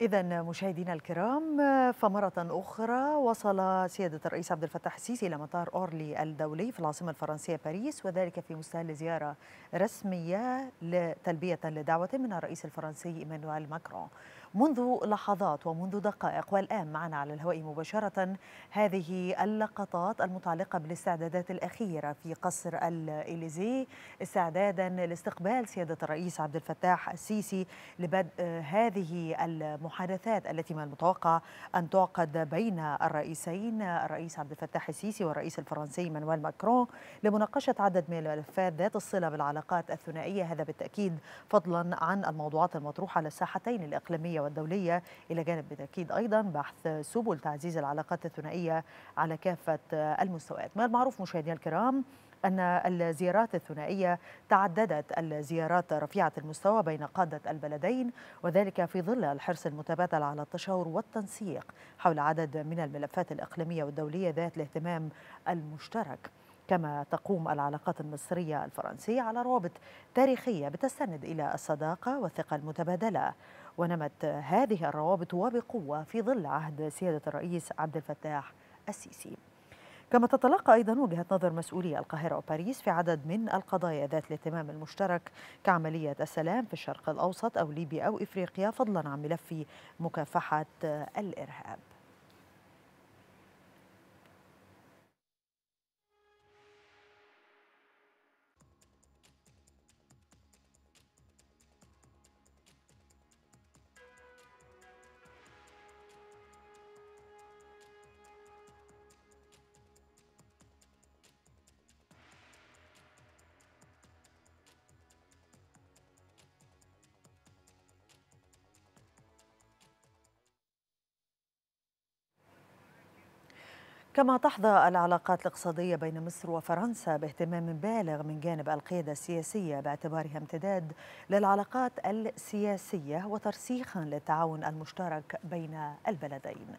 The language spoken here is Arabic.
إذا مشاهدينا الكرام فمرة أخرى وصل سيادة الرئيس عبد الفتاح السيسي إلى مطار أورلي الدولي في العاصمة الفرنسية باريس وذلك في مستهل زيارة رسمية تلبية لدعوة من الرئيس الفرنسي إيمانويل ماكرون منذ لحظات ومنذ دقائق والآن معنا على الهواء مباشرة هذه اللقطات المتعلقة بالاستعدادات الأخيرة في قصر الإليزي استعدادا لاستقبال سيادة الرئيس عبد الفتاح السيسي لبدء هذه المحاولة المحادثات التي من المتوقع أن تعقد بين الرئيسين الرئيس عبد الفتاح السيسي والرئيس الفرنسي مانويل ماكرون لمناقشة عدد من الملفات ذات الصلة بالعلاقات الثنائية هذا بالتأكيد فضلا عن الموضوعات المطروحة على الساحتين الإقليمية والدولية إلى جانب بالتأكيد أيضا بحث سبل تعزيز العلاقات الثنائية على كافة المستويات ما المعروف مشاهدينا الكرام أن الزيارات الثنائية تعددت الزيارات رفيعة المستوى بين قادة البلدين وذلك في ظل الحرص المتبادل على التشاور والتنسيق حول عدد من الملفات الإقليمية والدولية ذات الاهتمام المشترك كما تقوم العلاقات المصرية الفرنسية على روابط تاريخية بتستند إلى الصداقة والثقة المتبادلة ونمت هذه الروابط وبقوة في ظل عهد سيادة الرئيس عبد الفتاح السيسي كما تتلقى أيضا وجهة نظر مسؤولي القاهرة وباريس في عدد من القضايا ذات الاهتمام المشترك كعملية السلام في الشرق الأوسط أو ليبيا أو إفريقيا فضلا عن ملف مكافحة الإرهاب كما تحظى العلاقات الاقتصادية بين مصر وفرنسا باهتمام بالغ من جانب القيادة السياسية باعتبارها امتداد للعلاقات السياسية وترسيخا للتعاون المشترك بين البلدين